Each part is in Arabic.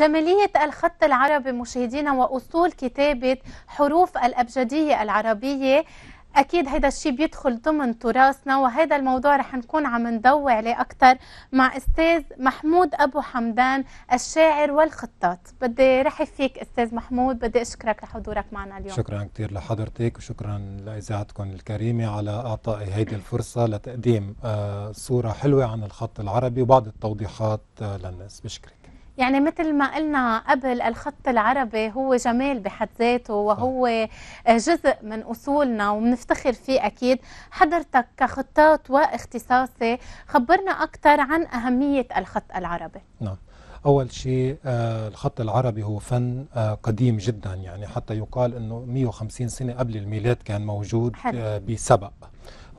جمالية الخط العربي مشاهدينا وأصول كتابة حروف الأبجدية العربية اكيد هذا الشيء بيدخل ضمن تراثنا وهذا الموضوع رح نكون عم نضوي عليه اكثر مع استاذ محمود ابو حمدان الشاعر والخطاط بدي رحب فيك استاذ محمود بدي اشكرك لحضورك معنا اليوم شكرا كثير لحضرتك وشكرا لاذاعتكم الكريمه على اعطائي هيدي الفرصه لتقديم آه، صوره حلوه عن الخط العربي وبعض التوضيحات آه، للناس بشكرك يعني مثل ما قلنا قبل الخط العربي هو جمال بحد ذاته وهو جزء من أصولنا وبنفتخر فيه أكيد حضرتك كخطاط واختصاصي خبرنا أكثر عن أهمية الخط العربي نعم أول شيء آه، الخط العربي هو فن آه، قديم جدا يعني حتى يقال أنه 150 سنة قبل الميلاد كان موجود آه، بسبق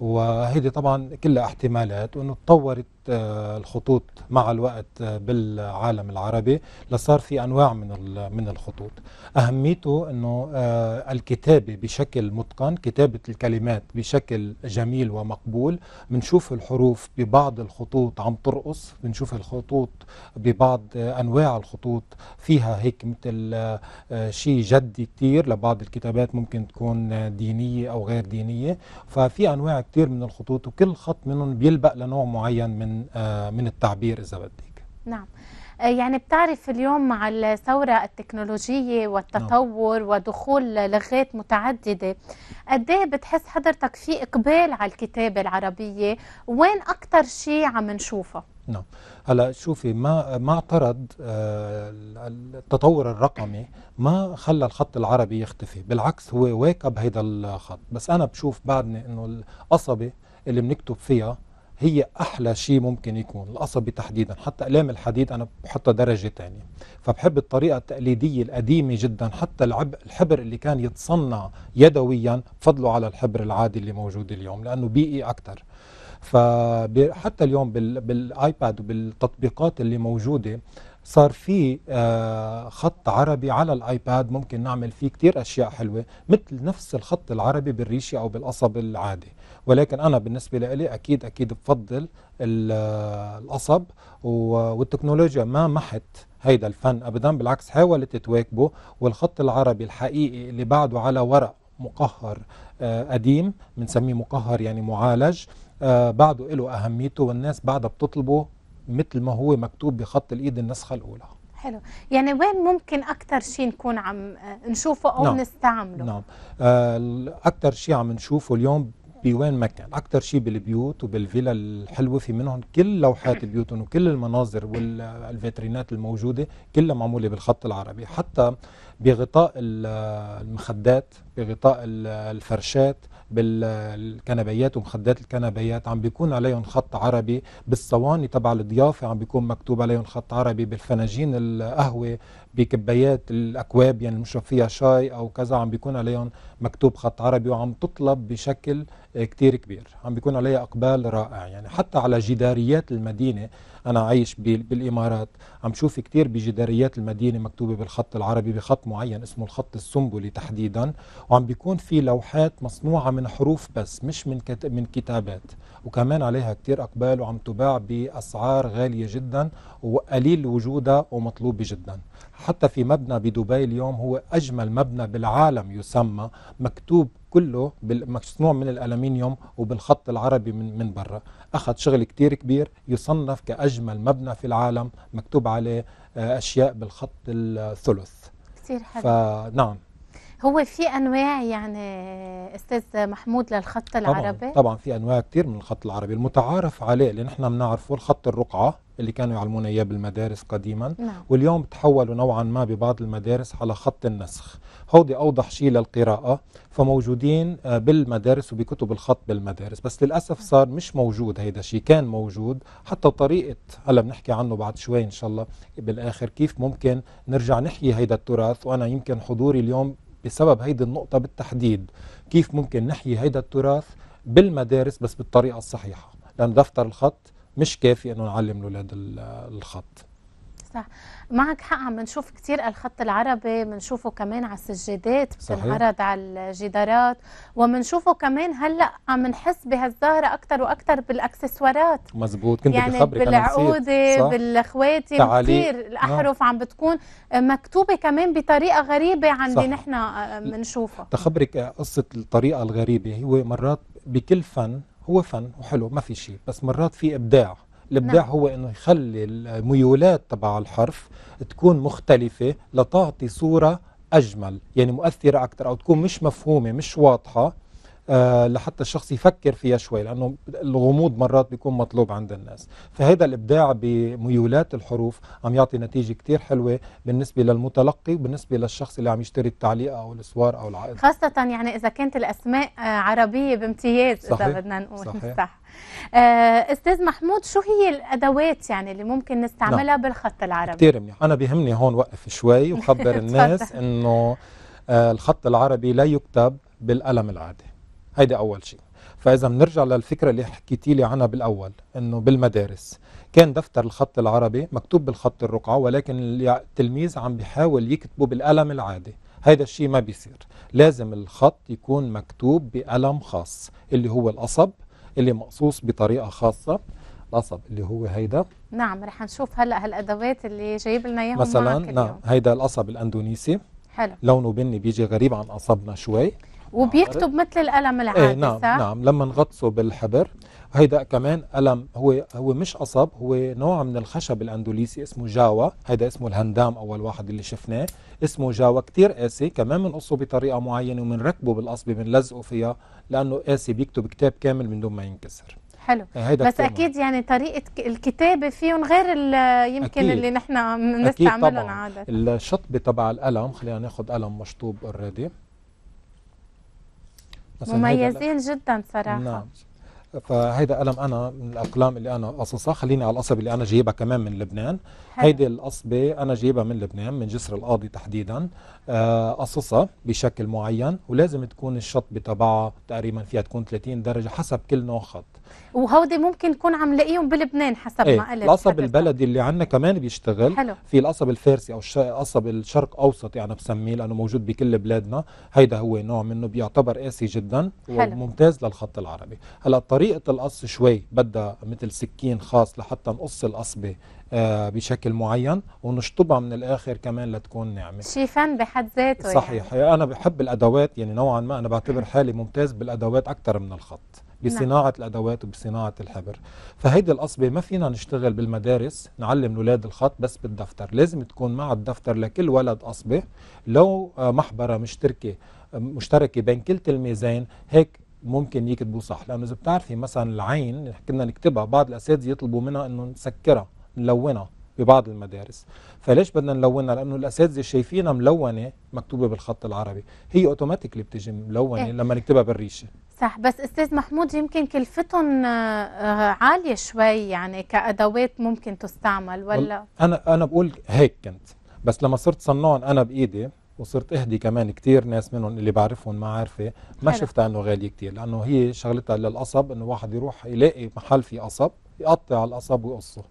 وهذه طبعا كلها احتمالات وانه تطورت آه، الخطوط مع الوقت آه، بالعالم العربي لصار في انواع من من الخطوط اهميته انه آه، الكتابه بشكل متقن كتابه الكلمات بشكل جميل ومقبول بنشوف الحروف ببعض الخطوط عم ترقص بنشوف الخطوط ببعض انواع الخطوط فيها هيك مثل شيء جدي كثير لبعض الكتابات ممكن تكون دينيه او غير دينيه ففي انواع كثير من الخطوط وكل خط منهم بيلبق لنوع معين من من آه، من التعبير اذا بدك نعم آه، يعني بتعرف اليوم مع الثورة التكنولوجية والتطور نعم. ودخول لغات متعددة قد ايه بتحس حضرتك في إقبال على الكتابة العربية وين أكثر شيء عم نشوفها؟ نعم هلا شوفي ما ما اعترض آه، التطور الرقمي ما خلى الخط العربي يختفي بالعكس هو واكب هيدا الخط بس انا بشوف بعدني انه القصبه اللي بنكتب فيها هي احلى شيء ممكن يكون القصبي تحديدا حتى اقلام الحديد انا بحطها درجه ثانيه فبحب الطريقه التقليديه القديمه جدا حتى العب الحبر اللي كان يتصنع يدويا فضله على الحبر العادي اللي موجود اليوم لانه بيئي اكثر فحتى اليوم بالايباد وبالتطبيقات اللي موجوده صار في آه، خط عربي على الايباد ممكن نعمل فيه كتير اشياء حلوه مثل نفس الخط العربي بالريشه او بالقصب العادي ولكن أنا بالنسبة لي أكيد أكيد بفضل القصب والتكنولوجيا ما محت هيدا الفن أبدا بالعكس حاولت تواكبه والخط العربي الحقيقي اللي بعده على ورق مقهر آه، قديم بنسميه مقهر يعني معالج آه، بعده له أهميته والناس بعدها بتطلبه مثل ما هو مكتوب بخط الإيد النسخة الأولى حلو يعني وين ممكن اكثر شيء نكون عم آه، نشوفه او نعم. نستعمله نعم اكثر شيء عم نشوفه اليوم بوين كان اكثر شيء بالبيوت وبالفيلا الحلوة في منهم كل لوحات بيوتهم وكل المناظر والفيترينات الموجودة كلها معمولة بالخط العربي حتى بغطاء المخدات بغطاء الفرشات بالكنبيات ومخدات الكنبيات عم بيكون عليهم خط عربي بالصواني تبع الضيافة عم بيكون مكتوب عليهم خط عربي بالفناجين القهوة بكبايات الاكواب يعني مش فيها شاي او كذا عم بيكون عليهم مكتوب خط عربي وعم تطلب بشكل آه، كتير كبير عم بيكون عليها اقبال رائع يعني حتى على جداريات المدينه انا عايش بالامارات عم شوف كتير بجداريات المدينه مكتوبه بالخط العربي بخط معين اسمه الخط السنبلي تحديدا وعم بيكون في لوحات مصنوعه من حروف بس مش من من كتابات وكمان عليها كتير اقبال وعم تباع باسعار غاليه جدا وقليل وجودها ومطلوبه جدا حتى في مبنى بدبي اليوم هو أجمل مبنى بالعالم يسمى مكتوب كله مصنوع من الألمنيوم وبالخط العربي من, من برا أخذ شغل كتير كبير يصنف كأجمل مبنى في العالم مكتوب عليه آه، أشياء بالخط الثلث كثير حلو فنعم هو في انواع يعني استاذ محمود للخط العربي طبعا, طبعا في انواع كثير من الخط العربي المتعارف عليه اللي نحن بنعرفه الخط الرقعه اللي كانوا يعلمونا اياه بالمدارس قديما نعم. واليوم تحولوا نوعا ما ببعض المدارس على خط النسخ هودي اوضح شيء للقراءه فموجودين آه، بالمدارس وبكتب الخط بالمدارس بس للاسف نعم. صار مش موجود هيدا الشيء كان موجود حتى طريقه هلا بنحكي عنه بعد شوي ان شاء الله بالاخر كيف ممكن نرجع نحيي هيدا التراث وانا يمكن حضوري اليوم بسبب هيدي النقطه بالتحديد كيف ممكن نحيي هيدا التراث بالمدارس بس بالطريقه الصحيحه لأن دفتر الخط مش كافي انه نعلم الاولاد الخط صح معك حق عم نشوف كثير الخط العربي بنشوفه كمان على السجادات بتنعرض على الجدارات وبنشوفه كمان هلا عم نحس بهالزهره اكثر واكثر بالاكسسوارات مزبوط كنت يعني بالعقود بالخواتم كثير الاحرف آه. عم بتكون مكتوبه كمان بطريقه غريبه عن اللي نحن بنشوفها آه، تخبرك آه، قصه الطريقه الغريبه هو مرات بكل فن هو فن وحلو ما في شيء بس مرات في ابداع الابداع نعم. هو انه يخلي الميولات تبع الحرف تكون مختلفه لتعطي صوره اجمل يعني مؤثره اكثر او تكون مش مفهومه مش واضحه آه، لحتى الشخص يفكر فيها شوي لأنه الغموض مرات بيكون مطلوب عند الناس فهذا الإبداع بميولات الحروف عم يعطي نتيجة كثير حلوة بالنسبة للمتلقي وبالنسبة للشخص اللي عم يشتري التعليق أو السوار أو العائد خاصة يعني إذا كانت الأسماء آه، عربية بامتياز صحيح. إذا بدنا نقول صحيح. صح آه، استاذ محمود شو هي الادوات يعني اللي ممكن نستعملها نعم. بالخط العربي كثير منيح انا بيهمني هون وقف شوي وخبر الناس انه الخط العربي لا يكتب بالقلم العادي هيدا أول شيء فإذا بنرجع للفكرة اللي حكيتي لي عنها بالأول إنه بالمدارس كان دفتر الخط العربي مكتوب بالخط الرقعة ولكن التلميذ عم بيحاول يكتبه بالقلم العادي هيدا الشيء ما بيصير لازم الخط يكون مكتوب بقلم خاص اللي هو القصب اللي مقصوص بطريقة خاصة القصب اللي هو هيدا نعم رح نشوف هلا هالادوات اللي جايب لنا اياهم مثلا نعم هيدا القصب الاندونيسي حلو لونه بني بيجي غريب عن قصبنا شوي وبيكتب مثل الألم إيه، العادي ايه نعم صح؟ نعم لما نغطسه بالحبر هيدا كمان ألم هو هو مش قصب هو نوع من الخشب الأندوليسي اسمه جاوا هيدا اسمه الهندام أول واحد اللي شفناه اسمه جاوا كتير قاسي كمان بنقصه بطريقة معينة وبنركبه بالقصبة بنلزقه فيها لأنه قاسي بيكتب كتاب كامل من دون ما ينكسر حلو إيه، هيدا بس اكيد يعني طريقه الكتابه فيهم غير يمكن أكيد. اللي نحن بنستعملهم عاده الشطبه تبع القلم خلينا ناخذ قلم مشطوب اوريدي مميزين جدا صراحه نعم فهيدا قلم انا من الاقلام اللي انا قصصها خليني على القصب اللي انا جايبها كمان من لبنان هيدي القصبه انا جايبها من لبنان من جسر القاضي تحديدا قصصها آه، بشكل معين ولازم تكون الشطبه تبعها تقريبا فيها تكون 30 درجه حسب كل نوع خط وهودي ممكن نكون عم لاقيهم بلبنان حسب ايه ما قلت القصب البلدي اللي عندنا كمان بيشتغل حلو. في القصب الفارسي او القصب الشرق اوسط يعني بسميه لانه موجود بكل بلادنا هيدا هو نوع منه بيعتبر قاسي جدا حلو. وممتاز للخط العربي هلا طريقه القص شوي بدها مثل سكين خاص لحتى نقص القصبه آه، بشكل معين ونشطبها من الاخر كمان لتكون ناعمه شي فن بحد ذاته صحيح يعني. انا بحب الادوات يعني نوعا ما انا بعتبر حالي ممتاز بالادوات اكثر من الخط نعم. بصناعة نعم. الأدوات وبصناعة الحبر فهيدي القصبة ما فينا نشتغل بالمدارس نعلم الأولاد الخط بس بالدفتر لازم تكون مع الدفتر لكل ولد قصبة لو آه، محبرة مشتركة آه، مشتركة بين كل تلميذين هيك ممكن يكتبوا صح لأنه إذا بتعرفي مثلا العين كنا نكتبها بعض الأساتذة يطلبوا منا أنه نسكرها نلونها ببعض المدارس فليش بدنا نلونها لانه الاساتذه شايفينها ملونه مكتوبه بالخط العربي هي اوتوماتيكلي بتجي ملونه إيه. لما نكتبها بالريشه صح بس استاذ محمود يمكن كلفتهم آه، آه، عاليه شوي يعني كادوات ممكن تستعمل ولا انا انا بقول هيك كنت بس لما صرت صنعهم انا بايدي وصرت اهدي كمان كتير ناس منهم اللي بعرفهم ما عارفه ما شفتها انه غاليه كتير لانه هي شغلتها للقصب انه واحد يروح يلاقي محل فيه قصب يقطع القصب ويقصه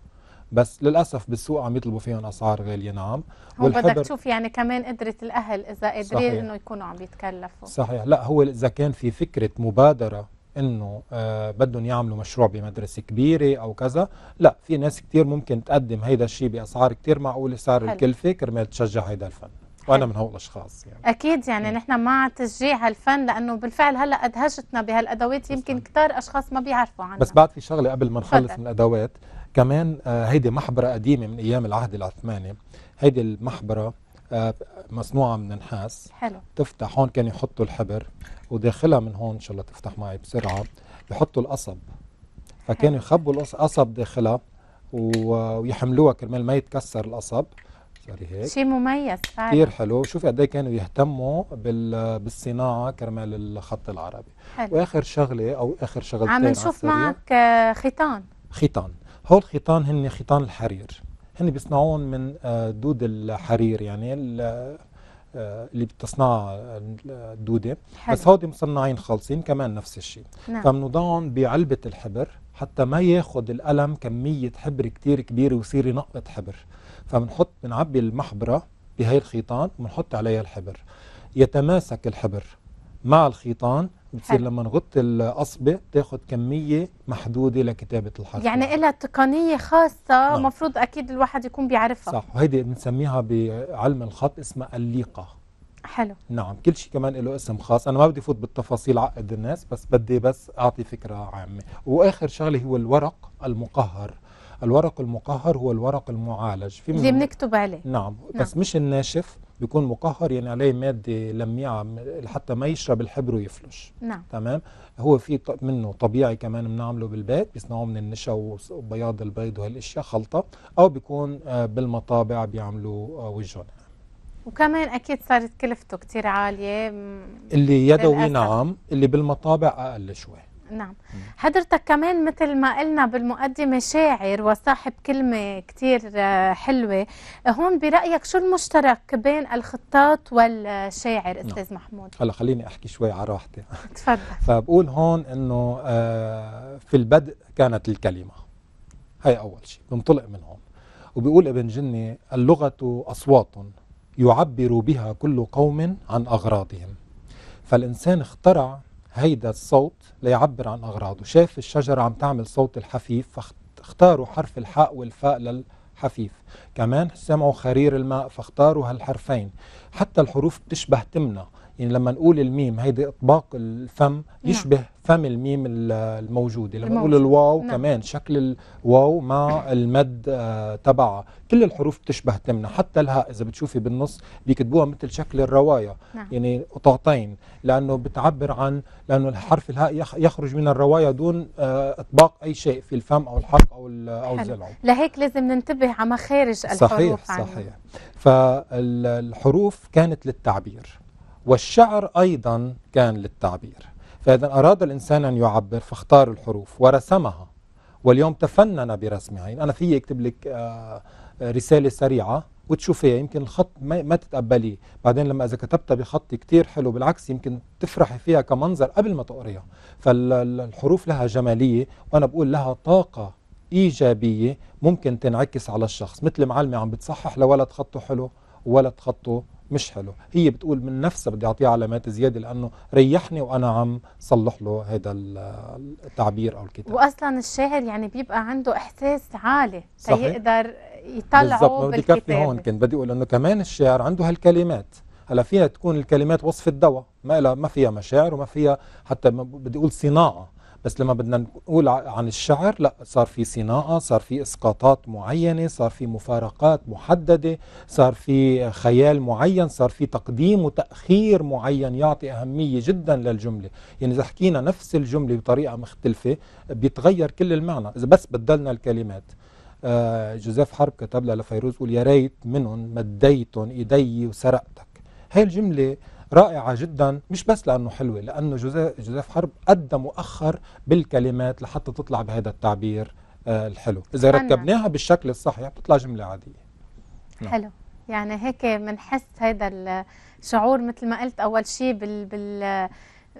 بس للاسف بالسوق عم يطلبوا فيهم اسعار غاليه نعم وبدك بدك تشوف يعني كمان قدره الاهل اذا قادرين انه يكونوا عم يتكلفوا صحيح لا هو اذا كان في فكره مبادره انه آه بدهم يعملوا مشروع بمدرسه كبيره او كذا لا في ناس كثير ممكن تقدم هيدا الشيء باسعار كثير معقوله سعر الكلفه كرمال تشجع هيدا الفن وانا من هول الاشخاص يعني اكيد يعني نحن مع تشجيع هالفن لانه بالفعل هلا ادهشتنا بهالادوات يمكن كثار اشخاص ما بيعرفوا عنها بس بعد في شغله قبل ما نخلص من الادوات كمان آه، هيدي محبرة قديمة من أيام العهد العثماني هيدي المحبرة آه، مصنوعة من نحاس حلو تفتح هون كانوا يحطوا الحبر وداخلها من هون إن شاء الله تفتح معي بسرعة بحطوا القصب فكانوا يخبوا القصب داخلها ويحملوها كرمال ما يتكسر القصب سوري هيك شيء مميز فعلا كثير حلو شوفي قد إيه كانوا يهتموا بالصناعه كرمال الخط العربي حلو. واخر شغله او اخر شغلتين عم نشوف معك آه، خيطان خيطان هول خيطان هن خيطان الحرير هن بيصنعون من آه، دود الحرير يعني آه، آه، اللي بتصنع الدودة حلو. بس هودي مصنعين خالصين كمان نفس الشيء نعم. فبنوضعهم بعلبة الحبر حتى ما ياخد القلم كمية حبر كتير كبيرة ويصير نقطة حبر فبنحط بنعبي المحبرة بهي الخيطان وبنحط عليها الحبر يتماسك الحبر مع الخيطان بتصير لما نغط الاصبع تاخد كميه محدوده لكتابه الحرف يعني لها تقنيه خاصه المفروض نعم. اكيد الواحد يكون بيعرفها صح وهيدي بنسميها بعلم الخط اسمها الليقه حلو نعم كل شيء كمان له اسم خاص انا ما بدي فوت بالتفاصيل عقد الناس بس بدي بس اعطي فكره عامه واخر شغله هو الورق المقهر الورق المقهر هو الورق المعالج في اللي بنكتب عليه نعم, نعم بس مش الناشف بيكون مقهر يعني عليه ماده لميعه حتى ما يشرب الحبر ويفلش نعم تمام هو في منه طبيعي كمان بنعمله بالبيت بيصنعوه من النشا وبياض البيض وهالاشياء خلطه او بيكون آه، بالمطابع بيعملوا آه، وجهن وكمان اكيد صارت كلفته كتير عاليه اللي يدوي نعم اللي بالمطابع اقل شوي نعم حضرتك كمان مثل ما قلنا بالمقدمة شاعر وصاحب كلمة كتير آه، حلوة هون برأيك شو المشترك بين الخطاط والشاعر نعم. أستاذ محمود هلا خليني أحكي شوي على راحتي تفضل فبقول هون أنه آه، في البدء كانت الكلمة هاي أول شيء بنطلق من هون وبيقول ابن جني اللغة أصوات يعبر بها كل قوم عن أغراضهم فالإنسان اخترع هيدا الصوت ليعبر عن أغراضه شاف الشجرة عم تعمل صوت الحفيف فاختاروا حرف الحاء والفاء للحفيف كمان سمعوا خرير الماء فاختاروا هالحرفين حتى الحروف بتشبه تمنا يعني لما نقول الميم هيدي اطباق الفم نعم. يشبه نعم. فم الميم الموجوده يعني لما نقول الواو نعم. كمان شكل الواو مع المد آه، تبعها كل الحروف بتشبه تمنا حتى الهاء اذا بتشوفي بالنص بيكتبوها مثل شكل الروايا نعم. يعني قطعتين لانه بتعبر عن لانه الحرف الهاء يخرج من الروايا دون آه، اطباق اي شيء في الفم او الحلق او او الزلع لهيك لازم ننتبه على مخارج الحروف يعني. صحيح عنه. صحيح فالحروف كانت للتعبير والشعر أيضا كان للتعبير فإذا أراد الإنسان أن يعبر فاختار الحروف ورسمها واليوم تفنن برسمها يعني أنا في أكتب لك آه، آه، رسالة سريعة وتشوفيها يمكن الخط ما, ما تتقبليه بعدين لما إذا كتبتها بخط كتير حلو بالعكس يمكن تفرحي فيها كمنظر قبل ما تقريها فالحروف لها جمالية وأنا بقول لها طاقة إيجابية ممكن تنعكس على الشخص مثل معلمة عم بتصحح لولد خطه حلو ولد خطه مش حلو هي بتقول من نفسها بدي اعطيه علامات زياده لانه ريحني وانا عم صلح له هذا التعبير او الكتاب واصلا الشاعر يعني بيبقى عنده احساس عالي تيقدر يطلعه بالكتاب بدي كفي هون كنت بدي اقول انه كمان الشاعر عنده هالكلمات هلا فيها تكون الكلمات وصف الدواء ما لا ما فيها مشاعر وما فيها حتى بدي اقول صناعه بس لما بدنا نقول عن الشعر لا صار في صناعة صار في إسقاطات معينة صار في مفارقات محددة صار في خيال معين صار في تقديم وتأخير معين يعطي أهمية جدا للجملة يعني إذا حكينا نفس الجملة بطريقة مختلفة بيتغير كل المعنى إذا بس بدلنا الكلمات آه جوزيف حرب كتب لها لفيروز قول يا ريت منهم مديتن ايدي وسرقتك هاي الجمله رائعة جدا مش بس لأنه حلوة لأنه جوزيف, جوزيف حرب قدم مؤخر بالكلمات لحتى تطلع بهذا التعبير آه، الحلو إذا ركبناها بالشكل الصحيح بتطلع جملة عادية نعم. حلو يعني هيك بنحس هذا الشعور مثل ما قلت أول شيء بال, بال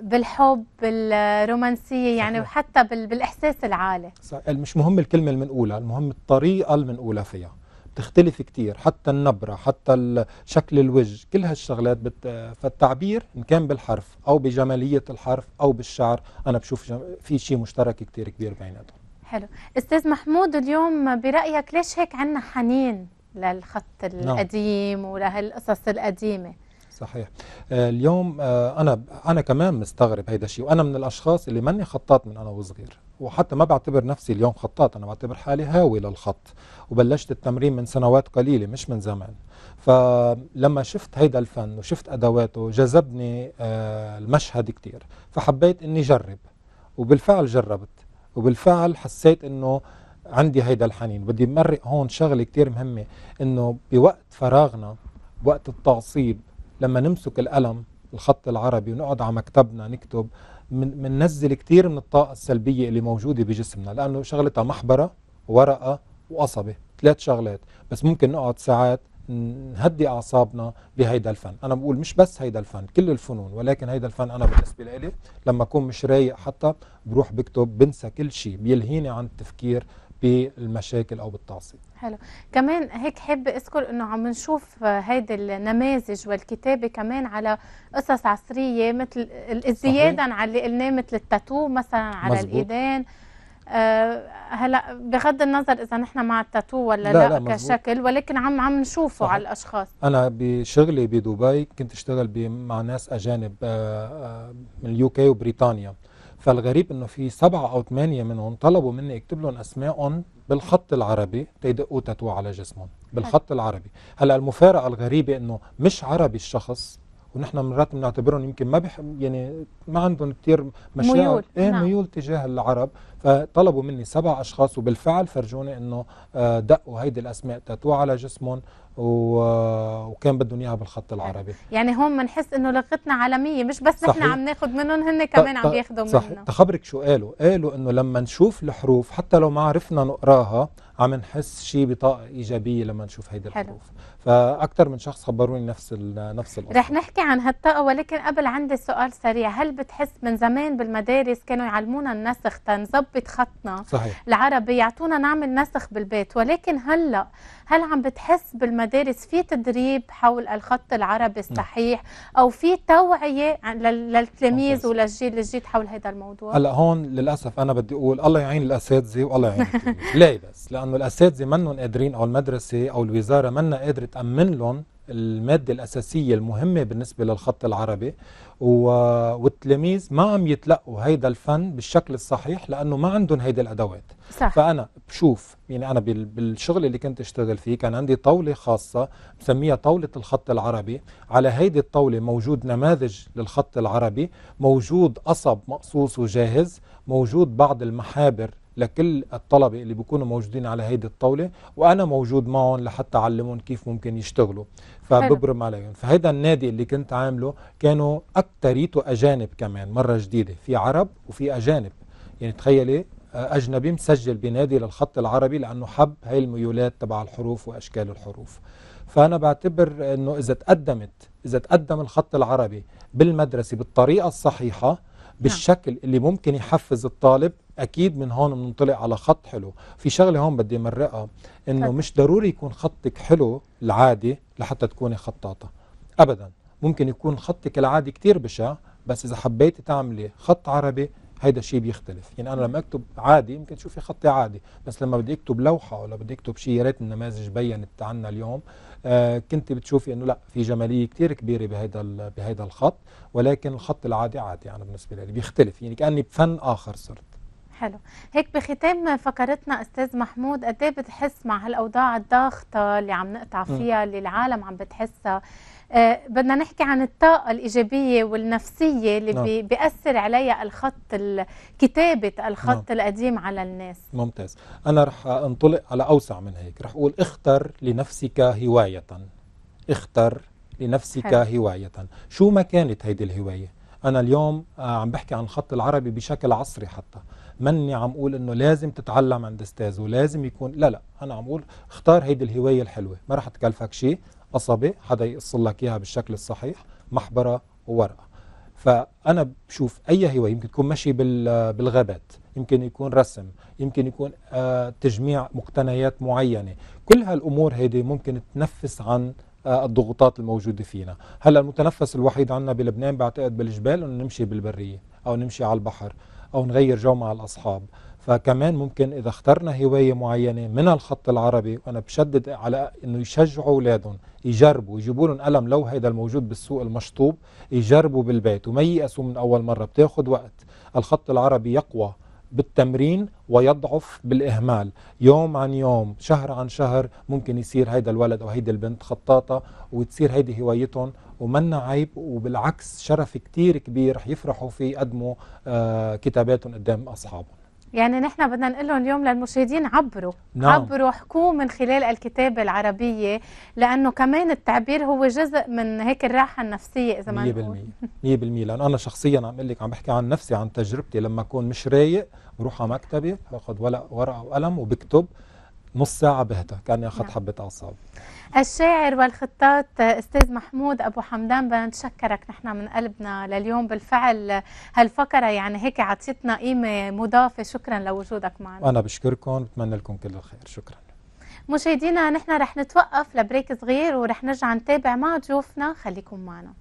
بالحب بالرومانسية يعني صحيح. وحتى بال... بالإحساس العالي صحيح. مش مهم الكلمة اللي بنقولها المهم الطريقة اللي بنقولها فيها تختلف كتير حتى النبرة حتى شكل الوجه كل هالشغلات بت... فالتعبير إن كان بالحرف أو بجمالية الحرف أو بالشعر أنا بشوف جم... في شيء مشترك كتير كبير بيناتهم حلو أستاذ محمود اليوم برأيك ليش هيك عنا حنين للخط نعم. القديم ولهالقصص القديمة صحيح آه، اليوم آه، انا انا كمان مستغرب هيدا الشيء وانا من الاشخاص اللي ماني خطاط من انا وصغير وحتى ما بعتبر نفسي اليوم خطاط انا بعتبر حالي هاوي للخط وبلشت التمرين من سنوات قليله مش من زمان فلما شفت هيدا الفن وشفت ادواته جذبني آه، المشهد كتير فحبيت اني جرب وبالفعل جربت وبالفعل حسيت انه عندي هيدا الحنين بدي مرق هون شغله كتير مهمه انه بوقت فراغنا وقت التعصيب لما نمسك القلم الخط العربي ونقعد على مكتبنا نكتب بننزل كثير من الطاقة السلبية اللي موجودة بجسمنا لأنه شغلتها محبرة ورقة وقصبة ثلاث شغلات بس ممكن نقعد ساعات نهدي أعصابنا بهيدا الفن أنا بقول مش بس هيدا الفن كل الفنون ولكن هيدا الفن أنا بالنسبة لي لما أكون مش رايق حتى بروح بكتب بنسى كل شيء بيلهيني عن التفكير بالمشاكل او بالتعصيب حلو كمان هيك حب اذكر انه عم نشوف هيدي النماذج والكتابه كمان على قصص عصريه مثل الزياده عن اللي قلناه مثل التاتو مثلا على مزبوط. الايدين آه، هلا بغض النظر اذا نحن مع التاتو ولا لا, لا, لا كشكل ولكن عم عم نشوفه صحيح. على الاشخاص انا بشغلي بدبي كنت اشتغل مع ناس اجانب آه، آه، من اليو كي وبريطانيا فالغريب انه في سبعة او ثمانية منهم طلبوا مني اكتب لهم اسمائهم بالخط العربي تيدقوا تاتو على جسمهم بالخط العربي هلا المفارقة الغريبة انه مش عربي الشخص ونحن مرات بنعتبرهم يمكن ما بح يعني ما عندهم كثير مشاعر ميول ايه نعم. ميول تجاه العرب فطلبوا مني سبع اشخاص وبالفعل فرجوني انه آه، دقوا هيدي الاسماء تاتو على جسمهم و كان بدهم اياها بالخط العربي يعني هون بنحس انه لغتنا عالميه مش بس نحن عم ناخذ منهم هن كمان عم ياخذوا مننا صح طيب تخبرك شو قالوا قالوا انه لما نشوف الحروف حتى لو ما عرفنا نقراها عم نحس شيء بطاقه ايجابيه لما نشوف هيدي الحروف فاكثر من شخص خبروني نفس نفس القصه رح نحكي عن هالطاقه ولكن قبل عندي سؤال سريع هل بتحس من زمان بالمدارس كانوا يعلمونا النسخ تنظبط خطنا صحيح. العربي يعطونا نعمل نسخ بالبيت ولكن هلا هل عم بتحس بالمدارس في تدريب حول الخط العربي نعم. الصحيح او في توعيه للتلاميذ وللجيل الجديد حول هذا الموضوع هلا هون للاسف انا بدي اقول الله يعين الاساتذه والله يعين ليه بس لانه انه الاساتذه منهم قادرين او المدرسه او الوزاره منا قادره تامن لهم الماده الاساسيه المهمه بالنسبه للخط العربي والتلاميذ ما عم يتلقوا هيدا الفن بالشكل الصحيح لانه ما عندهم هيدي الادوات صح. فانا بشوف يعني انا بالشغل اللي كنت اشتغل فيه كان عندي طاوله خاصه بسميها طاوله الخط العربي على هيدي الطاوله موجود نماذج للخط العربي موجود قصب مقصوص وجاهز موجود بعض المحابر لكل الطلبة اللي بيكونوا موجودين على هيدي الطاولة وأنا موجود معهم لحتى أعلمهم كيف ممكن يشتغلوا فببرم عليهم فهيدا النادي اللي كنت عامله كانوا أكتريته أجانب كمان مرة جديدة في عرب وفي أجانب يعني تخيلي آه، أجنبي مسجل بنادي للخط العربي لأنه حب هاي الميولات تبع الحروف وأشكال الحروف فأنا بعتبر أنه إذا تقدمت إذا تقدم الخط العربي بالمدرسة بالطريقة الصحيحة نعم. بالشكل اللي ممكن يحفز الطالب اكيد من هون بننطلق على خط حلو في شغله هون بدي امرقها انه مش ضروري يكون خطك حلو العادي لحتى تكوني خطاطه ابدا ممكن يكون خطك العادي كتير بشع بس اذا حبيتي تعملي خط عربي هيدا الشيء بيختلف يعني انا لما اكتب عادي يمكن تشوفي خطي عادي بس لما بدي اكتب لوحه ولا بدي اكتب شيء يا ريت النماذج بينت عنا اليوم آه كنت بتشوفي انه لا في جماليه كثير كبيره بهيدا بهيدا الخط ولكن الخط العادي عادي انا بالنسبه لي بيختلف يعني كاني بفن اخر صرت حلو هيك بختام فقرتنا استاذ محمود قد إيه بتحس مع هالاوضاع الضاغطه اللي عم نقطع فيها اللي العالم عم بتحسها آه، بدنا نحكي عن الطاقة الإيجابية والنفسية اللي نعم. بيأثر عليها الخط كتابة الخط نعم. القديم على الناس ممتاز أنا رح أنطلق على أوسع من هيك رح أقول اختر لنفسك هواية اختر لنفسك حل. هواية شو ما كانت هيدي الهواية أنا اليوم آه، عم بحكي عن الخط العربي بشكل عصري حتى مني عم أقول انه لازم تتعلم عند استاذ ولازم يكون لا لا انا عم أقول اختار هيدي الهوايه الحلوه ما رح تكلفك شيء قصبة حدا يقصل لك إياها بالشكل الصحيح محبرة وورقة فأنا بشوف أي هواية يمكن تكون مشي بالغابات يمكن يكون رسم يمكن يكون آه، تجميع مقتنيات معينة كل هالأمور هيدي ممكن تنفس عن آه، الضغوطات الموجودة فينا هلا المتنفس الوحيد عنا بلبنان بعتقد بالجبال أنه نمشي بالبرية أو نمشي على البحر أو نغير جو مع الأصحاب فكمان ممكن إذا اخترنا هواية معينة من الخط العربي وأنا بشدد على أنه يشجعوا أولادهم يجربوا يجيبوا لهم قلم لو هيدا الموجود بالسوق المشطوب يجربوا بالبيت وما ييأسوا من أول مرة بتاخذ وقت الخط العربي يقوى بالتمرين ويضعف بالإهمال يوم عن يوم شهر عن شهر ممكن يصير هيدا الولد أو هيدي البنت خطاطة وتصير هيدي هوايتهم ومنا عيب وبالعكس شرف كتير كبير رح يفرحوا فيه يقدموا آه كتاباتهم قدام أصحابهم يعني نحن بدنا نقول لهم اليوم للمشاهدين عبروا نعم. عبروا حكوا من خلال الكتابة العربية لأنه كمان التعبير هو جزء من هيك الراحة النفسية إذا ما نقول 100% 100% لأنه أنا شخصيا عم أقول لك عم بحكي عن نفسي عن تجربتي لما أكون مش رايق بروح على مكتبي باخذ ورقة وقلم وبكتب نص ساعة بهتا كأني أخذ نعم. حبة أعصاب الشاعر والخطاط استاذ محمود ابو حمدان بدنا نتشكرك نحن من قلبنا لليوم بالفعل هالفقره يعني هيك عطيتنا قيمه مضافه شكرا لوجودك معنا وانا بشكركم بتمنى لكم كل الخير شكرا مشاهدينا نحن رح نتوقف لبريك صغير ورح نرجع نتابع مع ضيوفنا خليكم معنا